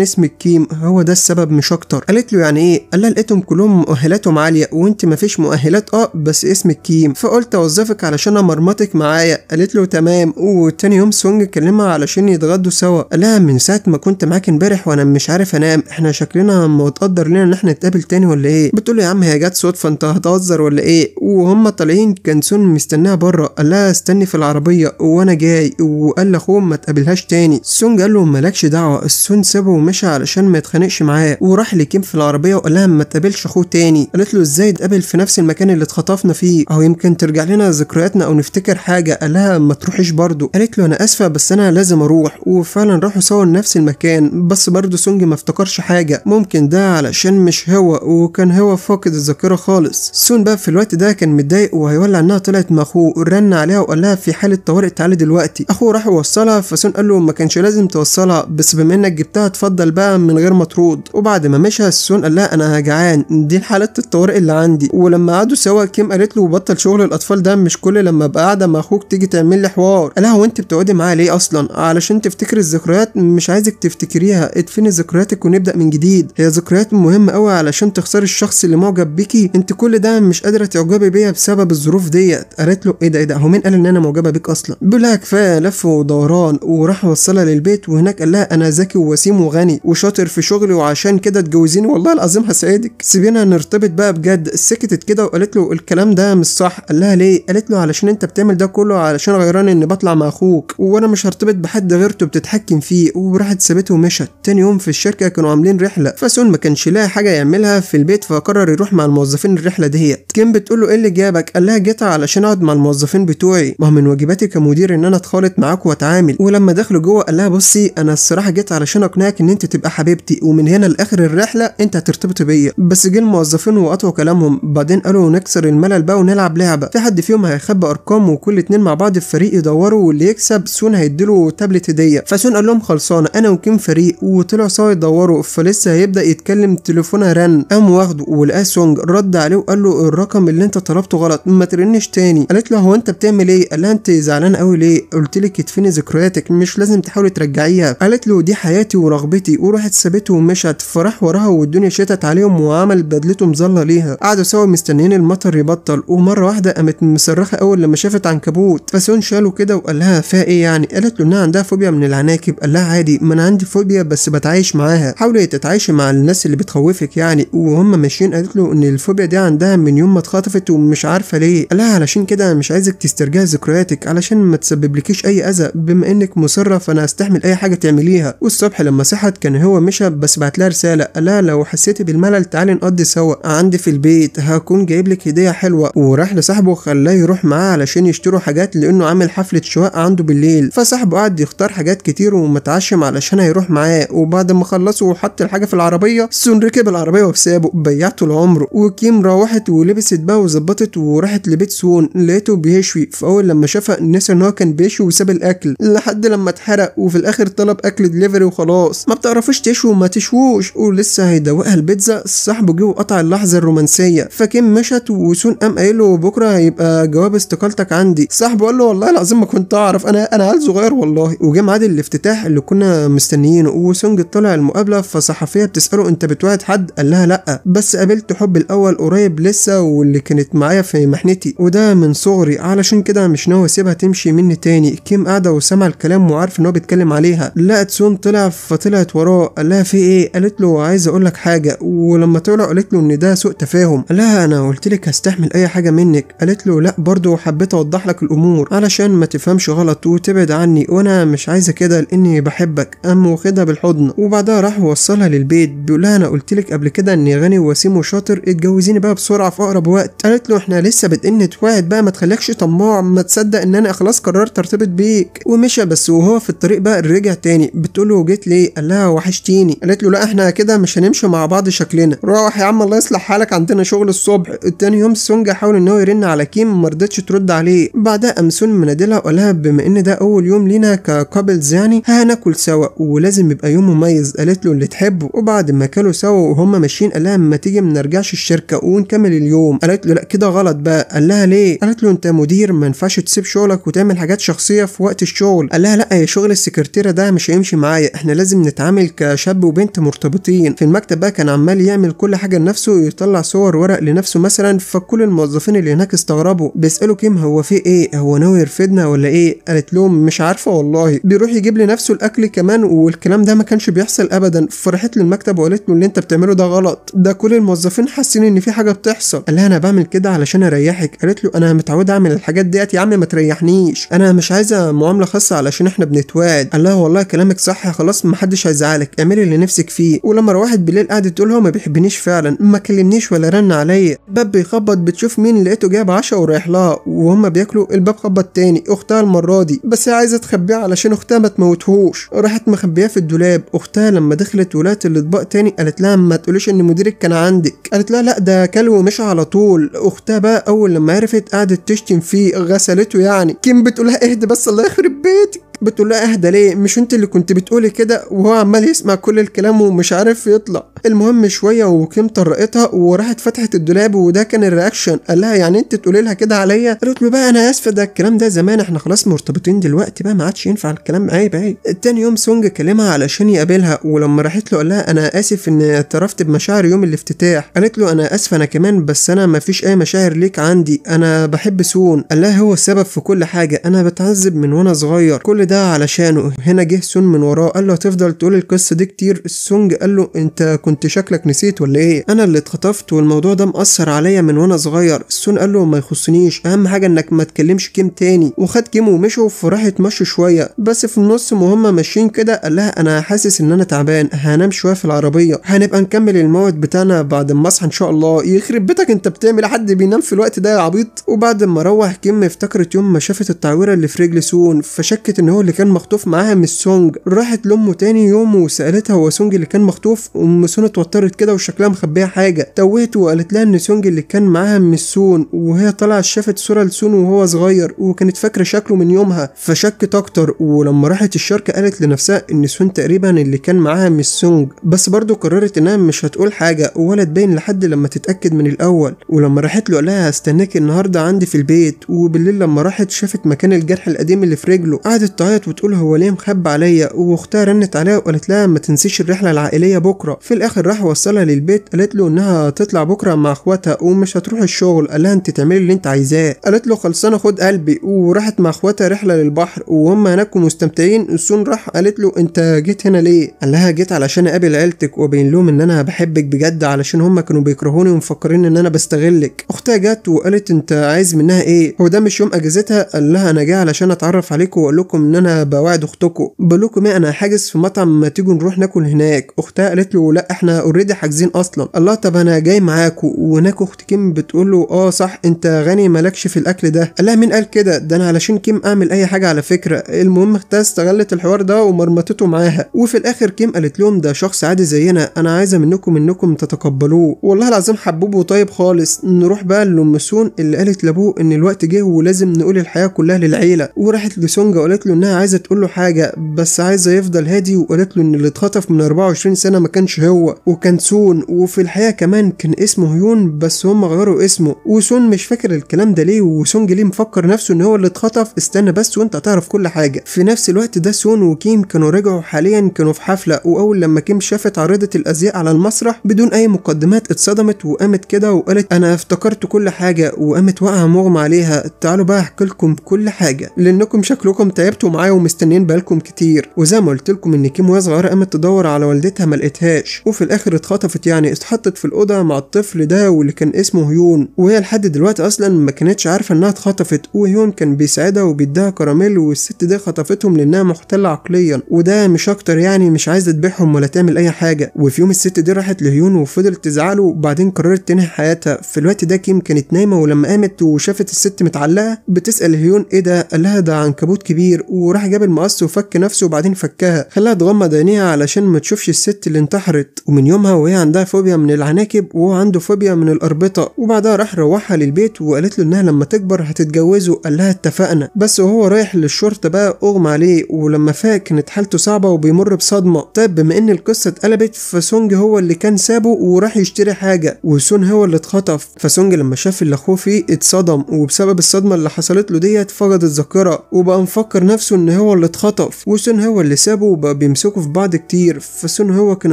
اسمك كيم هو ده السبب مش اكتر قالت له يعني ايه قال لها لقيتهم كلهم مؤهلاتهم عاليه وانت مفيش مؤهلات اه بس اسمك كيم فقلت اوظفك علشان امرمطك معايا قالت له تمام وتاني يوم سونج كلمها علشان يتغدوا سوا قال لها من ساعه ما كنت معاك امبارح وانا مش عارف انام احنا شكلنا ما تقدر لنا ان احنا نتقابل تاني ولا ايه بتقول يا عم هي جت صدفه انت هتهزر ولا ايه وهم طالعين كان سون مستناها بره قال لها استني في العربيه وانا جاي وقال لأخوه ما تقابلهاش تاني سونج قال له مالكش دعوه السون سابه ومشى علشان ما يتخانقش معاه وراح لكيم في العربيه وقال لها ما تقابلش اخوه تاني قالت له ازاي تقابل في نفس المكان اللي اتخطفنا فيه او يمكن ترجع لنا ذكرياتنا او نفتكر حاجه قال لها ما تروحيش برضه قالت له انا اسفه بس انا لازم اروح وفعلا راحوا سوا لنفس المكان بس برضه سونج ما افتكرش حاجه ممكن ده علشان مش هو وكان هو فاقد الذاكره خالص سون بقى في الوقت ده كان متضايق وهيولع انها طلعت مع اخوه رن عليها وقال لها في حاله طوارئ تعالى دلوقتي اخوه راح يوصلها فسون قال له ما كانش لازم توصلها بس بما انك جبتها اتفضل بقى من غير ما ترد وبعد ما مشى سون قال لها انا جعان دي حالة الطوارئ اللي عندي ولما قعدوا سوا كيم قالت له بطل شغل الاطفال ده مش كل لما ابقى قاعده مع اخوك تيجي تعمل لي حوار لها هو انت بتقعدي معايا ليه اصلا علشان تفتكري الذكريات مش عايزك تفتكريها ادفني ذكرياتك ونبدا من جديد هي ذكريات مهمه قوي علشان تخسري الشخص اللي معجب بيكي انت كل ده مش قادره تعجبي بيا بسبب الظروف ديت قالت له ايه ده ايه ده هو مين قال ان انا معجبه بيك اصلا بيقول لها كفايه لف ودوران وراح وصلها للبيت وهناك قال لها انا ذكي ووسيم وغني وشاطر في شغلي وعشان كده اتجوزيني والله العظيم هسعدك سيبينا نرتبط بقى بجد سكتت كده وقالت له الكلام ده مش صح قال لها ليه قالت له علشان انت بتعمل ده كله علشان غيران اني بطلع مع اخوك وانا مش هرتبط بحد غيرته بتتحكم فيه وراحت سابته ومشت تاني يوم في الشركه كانوا عاملين رحله فسون ما كانش لاقي حاجه يعملها في البيت فقرر يروح مع الموظفين الرحله ديت كان بتقول له ايه اللي جابك قال لها جيت علشان اقعد مع الموظفين بتوعي ما من واجباتي كمدير ان انا اتخالط معاك واتعامل ولما دخلوا جوه قال لها بصي انا الصراحه جيت علشان اقنعك ان انت تبقى حبيبتي ومن هنا لاخر الرحله انت هترتبط بيا بس جه الموظفين وقطعوا كلامهم بعدين قالوا نكسر الملل بقى ونلعب لعبه في حد فيهم هيخبي ارقام وكل اتنين مع بعض في فريق يدوروا واللي يكسب سون هيديله تابلت هديه فسون قال لهم خلصانه انا وكيم فريق وطلعوا سوا يدوروا فلسه هيبدا يتكلم تليفونه رن قام واخده ولقاه سونج رد عليه وقال له الرقم اللي انت طلبته غلط ما ترنش تاني قالت له هو انت بتعمل ايه قال لها انت كنت زعلان قوي ليه قلت لك ادفني ذكرياتك مش لازم تحاولي ترجعيها قالت له دي حياتي ورغبتي وراحت سابته ومشت فراح وراها والدنيا شتت عليهم وعمل بدلته مظله ليها قعدوا سوا مستنيين المطر يبطل ومره واحده قامت مصرخه اول لما شافت عنكبوت فسون شاله كده وقال لها فيها ايه يعني قالت له انها عندها فوبيا من العناكب قال لها عادي ما انا عندي فوبيا بس بتعايش معاها حاولي تتعايشي مع الناس اللي بتخوفك يعني وهم ماشيين قالت له ان الفوبيا دي عندها من يوم ما اتخطفت ومش عارفه ليه قال لها علشان كده مش عايزك تسترجعي ذكرياتك حياتك علشان ما تسببلكيش اي اذى بما انك مصره فانا استحمل اي حاجه تعمليها والصبح لما صحت كان هو مشى بس بعت لها رساله قالها لو حسيتي بالملل تعالي نقضي سوا عندي في البيت هكون جايب لك هديه حلوه وراح لصاحبه خلاه يروح معاه علشان يشتروا حاجات لانه عامل حفله شواء عنده بالليل فصاحبه قعد يختار حاجات كتير ومتعشم علشان هيروح معاه وبعد ما خلصوا وحط الحاجه في العربيه سون ركب العربيه وسابه بيعته لعمره وكيم روحت ولبست بقى وظبطت وراحت لبيت سون لقيته بيشوي فاول لما شاف اتفق الناس ان هو كان بيشوي وساب الاكل لحد لما اتحرق وفي الاخر طلب اكل دليفري وخلاص ما بتعرفوش تشوي ما تشووش ولسه هيدوقها البيتزا صاحبه جه وقطع اللحظه الرومانسيه فكيم مشت وسون قام قايل له بكره هيبقى جواب استقالتك عندي صاحبه قال له والله العظيم ما كنت اعرف انا انا عيل صغير والله وجه ميعاد الافتتاح اللي كنا مستنيينه وسونج طلع المقابله فصحفيه بتساله انت بتوعد حد قال لها لا بس قابلت حب الاول قريب لسه واللي كانت معايا في محنتي وده من صغري علشان كده مش ناوي وسيبها تمشي مني تاني كيم قاعده وسمع الكلام وعارف ان هو بيتكلم عليها لقت سون طلع فطلعت وراه قال لها في ايه قالت له عايز اقول لك حاجه ولما طلع قالت له ان ده سوء تفاهم قال لها انا قلت لك هستحمل اي حاجه منك قالت له لا برضه حبيت اوضح لك الامور علشان ما تفهمش غلط وتبعد عني وانا مش عايزه كده لاني بحبك قام واخدها بالحضن وبعدها راح وصلها للبيت بيقول لها انا قلت لك قبل كده اني غني ووسيم وشاطر اتجوزيني بقى بسرعه في اقرب وقت قالت له احنا لسه بادئين نتواعد بقى ما تخليكش طماع ما تصدق تصدق ان انا خلاص قررت ارتبط بيك ومشى بس وهو في الطريق بقى رجع تاني بتقول له جيت ليه قال لها وحشتيني قالت له لا احنا كده مش هنمشي مع بعض شكلنا روح يا عم الله يصلح حالك عندنا شغل الصبح التاني يوم سونجا حاول ان هو يرن على كيم ما رضتش ترد عليه بعدها امسون منادلها وقال لها بما ان ده اول يوم لينا ككابلز يعني هناكل سوا ولازم يبقى يوم مميز قالت له اللي تحبه وبعد ما كلوا سوا وهما ماشيين قال لها ما تيجي ما نرجعش الشركه ونكمل اليوم قالت له لا كده غلط بقى قال لها ليه قالت له انت مدير ما ينفعش تسيب تسيب شغلك وتعمل حاجات شخصيه في وقت الشغل قال لها لا يا شغل السكرتيره ده مش هيمشي معايا احنا لازم نتعامل كشاب وبنت مرتبطين في المكتب بقى كان عمال يعمل كل حاجه لنفسه يطلع صور ورق لنفسه مثلا فكل الموظفين اللي هناك استغربوا بيسالوا كيم هو في ايه هو ناوي يرفدنا ولا ايه قالت لهم مش عارفه والله بيروح يجيب لنفسه الاكل كمان والكلام ده ما كانش بيحصل ابدا فرحت للمكتب وقالت له اللي انت بتعمله ده غلط ده كل الموظفين حاسين ان في حاجه بتحصل قال لها انا بعمل كده علشان اريحك قالت له انا متعوده اعمل الحاجات ديت يا عم ما تريحنيش انا مش عايزه معامله خاصه علشان احنا بنتواعد قال لها والله كلامك صح خلاص محدش هيزعلك اعملي اللي نفسك فيه ولما راحت بالليل قعدت تقول هو ما بيحبنيش فعلا ما كلمنيش ولا رن عليا باب بيخبط بتشوف مين لقيته جايب عشاء ورايح لها وهما بياكلوا الباب خبط تاني اختها المره دي بس هي عايزه تخبيه علشان اختها ما تموتهوش راحت مخبياه في الدولاب اختها لما دخلت ولقت الاطباق تاني قالت لها ما تقوليش ان مديرك كان عندك قالت لها لا ده كل ومشى على طول اختها بقى اول لما عرفت قعدت تشتم فيه غسلته يعني كيم بتقول لها اهدى بس الله يخرب بيتك بتقول لها اهدى ليه مش انت اللي كنت بتقولي كده وهو عمال يسمع كل الكلام ومش عارف يطلع المهم شويه وكيم طرقتها وراحت فتحت الدولاب وده كان الرياكشن قال لها يعني انت تقولي لها كده عليا قالت له بقى انا اسفه ده الكلام ده زمان احنا خلاص مرتبطين دلوقتي بقى ما عادش ينفع الكلام عيب عيب تاني يوم سونج كلمها علشان يقابلها ولما راحت له قال لها انا اسف ان اعترفت بمشاعر يوم الافتتاح قالت له انا اسفه انا كمان بس انا ما فيش اي مشاعر ليك عندي انا بحب سون قال لها هو السبب في كل حاجه انا بتعذب من وانا صغير كل ده علشانه هنا جه سون من وراه قال له هتفضل تقول القصه دي كتير السونج قال له انت كنت شكلك نسيت ولا ايه انا اللي اتخطفت والموضوع ده مأثر عليا من وانا صغير السون قال له ما يخصنيش اهم حاجه انك ما تكلمش كيم تاني وخد كيم ومشوا فراحت مشوا شويه بس في النص وهم ماشيين كده قال لها انا حاسس ان انا تعبان هنام شويه في العربيه هنبقى نكمل الموعد بتاعنا بعد ما اصحى ان شاء الله يخرب بيتك انت بتعمل حد بينام في الوقت ده يا عبيط وبعد ما روح كيم افتكرت يوم لما شافت التعويرة اللي في رجل سون فشكت ان هو اللي كان مخطوف معاها مش سونج راحت لامه تاني يوم وسالتها هو سونج اللي كان مخطوف ام سون اتوترت كده وشكلها مخبيه حاجه توهت وقالت لها ان سونج اللي كان معاها مش سون وهي طالعه شافت صوره لسون وهو صغير وكانت فاكره شكله من يومها فشكت اكتر ولما راحت الشركه قالت لنفسها ان سون تقريبا اللي كان معاها مش سونج بس برضه قررت انها مش هتقول حاجه ولا تبين لحد لما تتاكد من الاول ولما راحت له قال لها هستناك النهارده عندي في البيت وبالليل لما راح راحت شافت مكان الجرح القديم اللي في رجله قعدت تعيط وتقول هو ليه مخبى عليا واختها رنت عليها وقالت لها ما تنسيش الرحله العائليه بكره في الاخر راح وصلها للبيت قالت له انها تطلع بكره مع اخواتها ومش هتروح الشغل قال لها انت تعملي اللي انت عايزاه قالت له خلصانه خد قلبي وراحت مع اخواتها رحله للبحر وهم هناك مستمتعين سون راح قالت له انت جيت هنا ليه قال لها جيت علشان اقابل عيلتك وابين لهم ان انا بحبك بجد علشان هم كانوا بيكرهوني ومفكرين ان انا بستغلك اختها جت وقالت انت عايز منها ايه هو ده مش يوم اجازات ساعتها قال لها انا جاي علشان اتعرف عليكم واقول لكم ان انا بوعد اختكم بقول لكم ايه انا حاجز في مطعم ما تيجوا نروح ناكل هناك اختها قالت له لا احنا اوريدي حاجزين اصلا الله طب انا جاي معاكم وهناك اخت كيم بتقول له اه صح انت غني مالكش في الاكل ده قال لها مين قال كده ده انا علشان كيم اعمل اي حاجه على فكره المهم اختها استغلت الحوار ده ومرمطته معاها وفي الاخر كيم قالت لهم ده شخص عادي زينا انا عايزه منكم انكم تتقبلوه والله العظيم حبوبه طيب خالص نروح بقى لام سون اللي قالت لابوه ان الوقت جه ولازم نقول تقول الحياه كلها للعيله وراحت لسونجا وقالت له انها عايزه تقول له حاجه بس عايزه يفضل هادي وقالت له ان اللي اتخطف من 24 سنه ما كانش هو وكان سون وفي الحقيقه كمان كان اسمه هيون بس هم غيروا اسمه وسون مش فاكر الكلام ده ليه وسونج ليه مفكر نفسه ان هو اللي اتخطف استنى بس وانت هتعرف كل حاجه في نفس الوقت ده سون وكيم كانوا رجعوا حاليا كانوا في حفله واول لما كيم شافت عارضه الازياء على المسرح بدون اي مقدمات اتصدمت وقامت كده وقالت انا افتكرت كل حاجه وقامت واقعه مغمى عليها تعالوا بقى احكي لكم كل حاجه لانكم شكلكم تعبتوا معايا ومستنيين بالكم كتير وزي ما قلت لكم ان كيم وهي صغيره قامت تدور على والدتها ما لقيتهاش وفي الاخر اتخطفت يعني اتحطت في الاوضه مع الطفل ده واللي كان اسمه هيون وهي لحد دلوقتي اصلا ما كانتش عارفه انها اتخطفت وهيون كان بيساعدها وبيديها كراميل والست دي خطفتهم لانها محتله عقليا وده مش اكتر يعني مش عايزه تبيعهم ولا تعمل اي حاجه وفي يوم الست دي راحت لهيون وفضلت تزعله وبعدين قررت تنهي حياتها في الوقت ده كيم كانت نايمه ولما قامت وشافت الست متعلقه بتسأل هيون إيه ده قال لها ده عنكبوت كبير وراح جاب المقص وفك نفسه وبعدين فكها خلاها تغمض عينيها علشان ما تشوفش الست اللي انتحرت ومن يومها وهي عندها فوبيا من العناكب وهو عنده فوبيا من الأربطة وبعدها راح روحها للبيت وقالت له إنها لما تكبر هتتجوزه قال لها اتفقنا بس وهو رايح للشرطة بقى أغمى عليه ولما فاق كانت حالته صعبة وبيمر بصدمة طيب بما إن القصة اتقلبت فسونج هو اللي كان سابه وراح يشتري حاجة وسون هو اللي اتخطف فسونج لما شاف اللي أخوه فيه اتصدم وبسبب الصدمة اللي حصلت حصلت له ديت فقد الذاكره وبقى مفكر نفسه ان هو اللي اتخطف وسون هو اللي سابه وبقى بيمسكه في بعض كتير فسون هو كان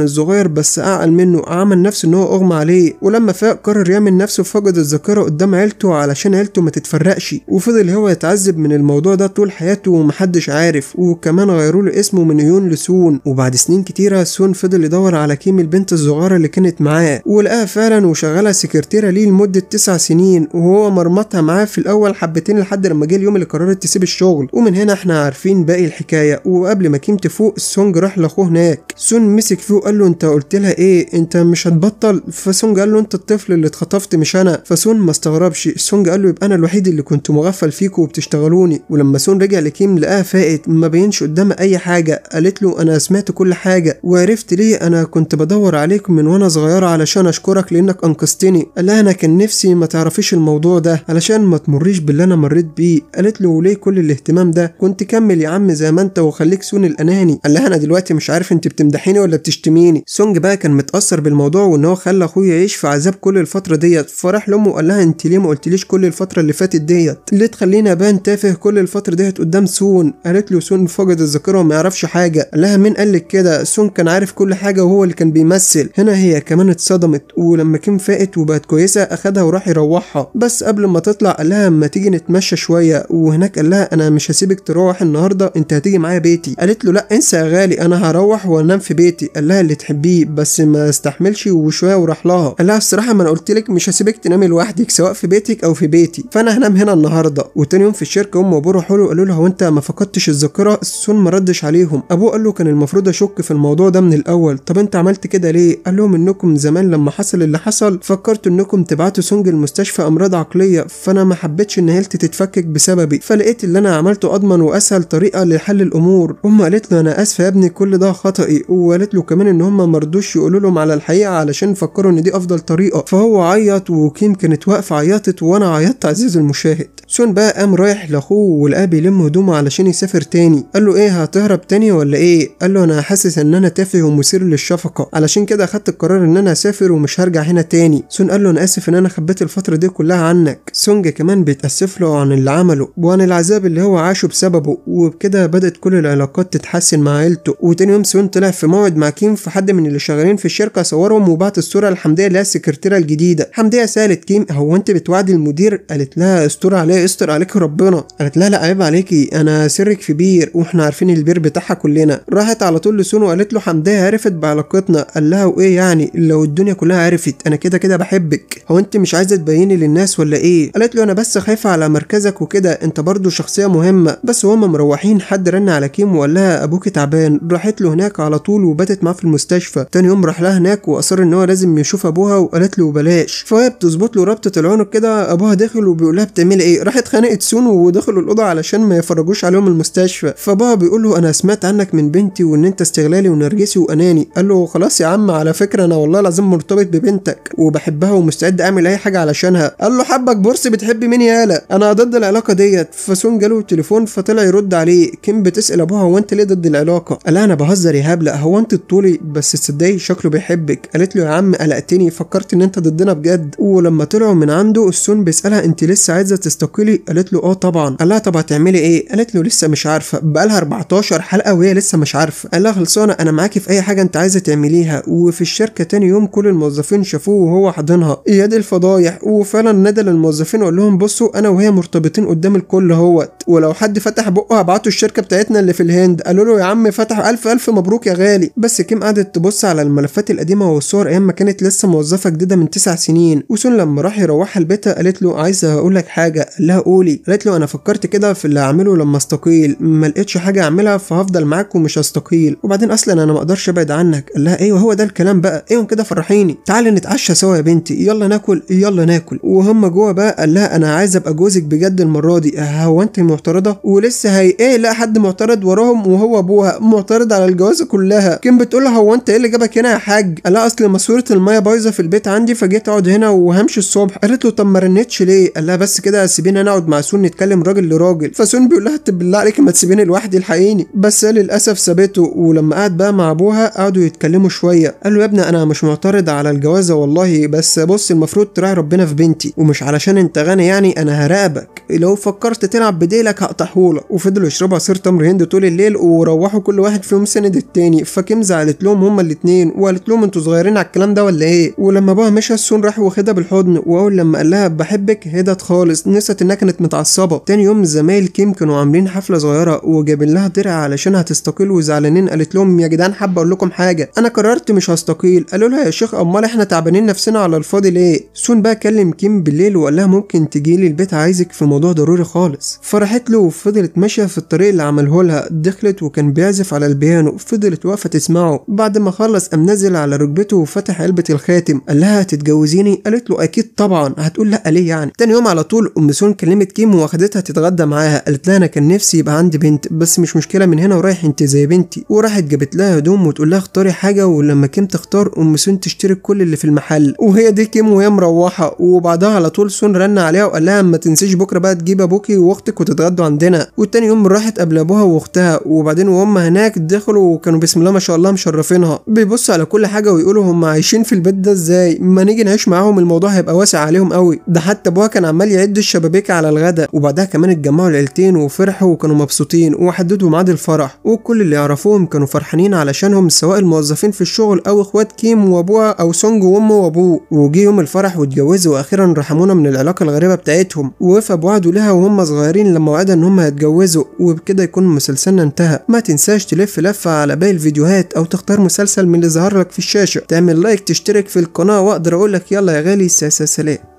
الصغير بس اعقل منه عمل نفسه ان هو اغمى عليه ولما فاق قرر يعمل نفسه فقد الذاكره قدام عيلته علشان عيلته ما تتفرقش وفضل هو يتعذب من الموضوع ده طول حياته ومحدش عارف وكمان غيروا له اسمه من يون لسون وبعد سنين كتيره سون فضل يدور على كيم البنت الصغيره اللي كانت معاه ولقاها فعلا وشغلها سكرتيره ليه لمده تسع سنين وهو مرمطها معاه في الاول حبتين لحد لحد لما جه اليوم اللي قررت تسيب الشغل ومن هنا احنا عارفين باقي الحكايه وقبل ما كيم تفوق سونج راح لاخوه هناك سون مسك فيه وقال له انت قلت لها ايه انت مش هتبطل فسونج قال له انت الطفل اللي اتخطفت مش انا فسون ما استغربش سونج قال له يبقى انا الوحيد اللي كنت مغفل فيكوا وبتشتغلوني ولما سون رجع لكيم لقاها فائت ما بينش قدام اي حاجه قالت له انا سمعت كل حاجه وعرفت ليه انا كنت بدور عليك من وانا صغيره علشان اشكرك لانك انقذتني قال لها انا كان نفسي ما تعرفيش الموضوع ده علشان ما تمريش باللي انا مريت اعترضت بيه قالت له ليه كل الاهتمام ده كنت كمل يا عم زي ما انت وخليك سون الاناني قال لها انا دلوقتي مش عارف انت بتمدحيني ولا بتشتميني سونج بقى كان متاثر بالموضوع وان هو خلى اخوه يعيش في عذاب كل الفتره ديت فراح لامه وقال لها انت ليه ما قلتليش كل الفتره اللي فاتت ديت ليه تخليني ابان تافه كل الفتره ديت قدام سون قالت له سون فقد الذاكره وما يعرفش حاجه قال لها مين قال لك كده سون كان عارف كل حاجه وهو اللي كان بيمثل هنا هي كمان اتصدمت ولما كيم فاقت وبقت كويسه اخدها وراح يروحها بس قبل ما تطلع قال لها اما تيجي نتمشى وحشه شويه وهناك قال لها انا مش هسيبك تروح النهارده انت هتيجي معايا بيتي قالت له لا انسى يا غالي انا هروح وانام في بيتي قال لها اللي تحبيه بس ما استحملش وشويه وراح لها قال لها الصراحه ما انا قلت لك مش هسيبك تنامي لوحدك سواء في بيتك او في بيتي فانا هنام هنا النهارده وتاني يوم في الشركه ام وابوه راحوا له قالوا له هو انت ما فقدتش الذاكره السون ما ردش عليهم ابوه قال له كان المفروض اشك في الموضوع ده من الاول طب انت عملت كده ليه قال لهم انكم زمان لما حصل اللي حصل فكرت انكم تبعتوا سونج المستشفى امراض عقليه فانا ما حبيتش ان هيلتي تدفع تتفكك بسببي فلقيت اللي انا عملته اضمن واسهل طريقه لحل الامور ام قالت له انا اسفه يا ابني كل ده خطأي وقالت له كمان ان هم مردوش يقولوا لهم على الحقيقه علشان فكروا ان دي افضل طريقه فهو عيط وكيم كانت واقفه عيطت وانا عيطت عزيزي المشاهد سون بقى قام رايح لاخوه والاب يلم هدومه علشان يسافر تاني قال له ايه هتهرب تاني ولا ايه قال له انا حاسس ان انا تافه ومثير للشفقه علشان كده اخدت القرار ان انا اسافر ومش هرجع هنا تاني سون قال له انا اسف ان انا خبيت الفتره دي كلها عنك سونج كمان بيتاسف له عن اللي عمله وعن العذاب اللي هو عاشه بسببه وبكده بدات كل العلاقات تتحسن مع عيلته وتاني يوم سون طلع في موعد مع كيم في حد من اللي شغالين في الشركه صورهم وبعت الصوره لحمديه اللي هي السكرتيره الجديده حمديه سالت كيم هو انت بتوعدي المدير قالت لها استر عليه يستر عليك ربنا قالت لا لا عيب عليكي انا سرك في بير واحنا عارفين البير بتاعها كلنا راحت على طول لسون وقالت له حمديه عرفت بعلاقتنا قال لها وايه يعني لو الدنيا كلها عرفت انا كده كده بحبك هو انت مش عايزه تبيني للناس ولا ايه قالت له انا بس خايفه على مركزك وكده انت برضو شخصيه مهمه بس هما مروحين حد رن على كيم وقال لها ابوكي تعبان راحت له هناك على طول وباتت معاه في المستشفى تاني يوم راح لها هناك واصر ان هو لازم يشوف ابوها وقالت له بلاش فهي بتظبط له رابطه العنق كده ابوها داخل وبيقول لها بتعملي ايه راح اتخانقت سون ودخلوا الأوضة علشان ما يفرجوش عليهم المستشفى فبابا بيقول له أنا سمعت عنك من بنتي وإن أنت استغلالي ونرجسي وأناني قال له خلاص يا عم على فكرة أنا والله العظيم مرتبط ببنتك وبحبها ومستعد أعمل أي حاجة علشانها قال له حبك بورس بتحب مين يالا أنا ضد العلاقة ديت فسون جاله التليفون فطلع يرد عليه كيم بتسأل أبوها هو أنت ليه ضد العلاقة قال أنا بهزر يا هبلة هو أنت الطولي بس تصدقي شكله بيحبك قالت له يا عم قلقتني فكرت إن أنت ضدنا بجد ولما طلعوا من عنده السون بيسألها أنت لسه عايزة تستقيل لي قالت له اه طبعا قال لها طب هتعملي ايه قالت له لسه مش عارفه بقى لها 14 حلقه وهي لسه مش عارفه قال لها خلصانه انا معاكي في اي حاجه انت عايزه تعمليها وفي الشركه تاني يوم كل الموظفين شافوه وهو حاضنها اياد الفضايح وفعلا نادى للموظفين وقال لهم بصوا انا وهي مرتبطين قدام الكل اهوت ولو حد فتح بقه هبعته الشركه بتاعتنا اللي في الهند قالوا له يا عم فتح الف الف مبروك يا غالي بس كيم قعدت تبص على الملفات القديمه والصور ايام ما كانت لسه موظفه جديده من تسع سنين وسون لما راح يروحها لبيتها قالت له عايزه اقول لك حاجه قلت لها قولي قالت له انا فكرت كده في اللي هعمله لما استقيل ما لقيتش حاجه اعملها فهفضل معاك ومش هستقيل وبعدين اصلا انا ما اقدرش ابعد عنك قال لها ايوه هو ده الكلام بقى ايوه كده فرحيني تعالي نتعشى سوا يا بنتي يلا ناكل يلا ناكل وهم جوه بقى قال لها انا عايز ابقى جوزك بجد المره دي هو انت معترضه ولسه هي ايه لا حد معترض وراهم وهو ابوها معترض على الجوازه كلها كان بتقول هو انت ايه اللي جابك هنا يا حاج قال لها اصل ماسوره المايه بايظه في البيت عندي فجيت اقعد هنا وهمشي الصبح قالت له طب ما رنتش ليه قال لها بس كده سيبيني خلينا نقعد مع سون نتكلم راجل لراجل فسون بيقول لها طب بالله عليك ما تسيبيني لوحدي الحقيني بس للاسف سابته ولما قعد بقى مع ابوها قعدوا يتكلموا شويه قال له يا ابني انا مش معترض على الجوازه والله بس بص المفروض تراعي ربنا في بنتي ومش علشان انت غني يعني انا هراقبك لو فكرت تلعب بديلك هقطعهولك وفضلوا يشربوا عصير تمر هند طول الليل وروحوا كل واحد فيهم سند التاني فكيم زعلت لهم هما الاتنين وقالت لهم انتوا صغيرين على الكلام ده ولا ايه ولما ابوها مشى سون راح واخدها بالحضن واول لما قال لها بحبك هدت خالص نسيت انها كانت متعصبه تاني يوم الزمايل كيم كانوا عاملين حفله صغيره وجابين لها درع علشان هتستقيل وزعلانين قالت لهم يا جدعان حابه اقول لكم حاجه انا قررت مش هستقيل قالوا لها يا شيخ امال احنا تعبانين نفسنا على الفاضي ليه سون بقى كلم كيم بالليل وقال لها ممكن تجي لي البيت عايزك في موضوع ضروري خالص فرحت له وفضلت ماشيه في الطريق اللي عمله لها دخلت وكان بيعزف على البيانو فضلت واقفه تسمعه بعد ما خلص قام نزل على ركبته وفتح علبه الخاتم قال لها هتتجوزيني قالت له اكيد طبعا هتقول لا ليه يعني تاني يوم على طول ام سون يوم كلمت كيمو واخدتها تتغدى معاها قالت لها انا كان نفسي يبقى عندي بنت بس مش مشكله من هنا ورايح انت زي بنتي وراحت جابت لها هدوم وتقول لها اختاري حاجه ولما كيم تختار ام سون تشتري كل اللي في المحل وهي دي كيمو وهي مروحه وبعدها على طول سون رن عليها وقال لها ما تنسيش بكره بقى تجيب ابوكي واختك وتتغدوا عندنا والتاني يوم راحت قبل ابوها واختها وبعدين وهم هناك دخلوا وكانوا بسم الله ما شاء الله مشرفينها بيبصوا على كل حاجه ويقولوا هم عايشين في البيت ده ازاي ما نيجي نعيش معاهم الموضوع هيبقى واسع عليهم قوي ده حتى ابوها كان عمال يعد الشبابيك الشركه على الغداء وبعدها كمان اتجمعوا العيلتين وفرحوا وكانوا مبسوطين وحددوا ميعاد الفرح وكل اللي يعرفوهم كانوا فرحانين علشانهم سواء الموظفين في الشغل او اخوات كيم وابوها او سونج وامه وابوه وجي يوم الفرح واتجوزوا واخيرا رحمونا من العلاقه الغريبه بتاعتهم ووفى بوعده لها وهم صغيرين لما وعدها ان هم هيتجوزوا وبكده يكون مسلسلنا انتهى ما تنساش تلف لفه على باقي الفيديوهات او تختار مسلسل من اللي ظهر لك في الشاشه تعمل لايك تشترك في القناه واقدر اقول لك يلا يا غالي سلام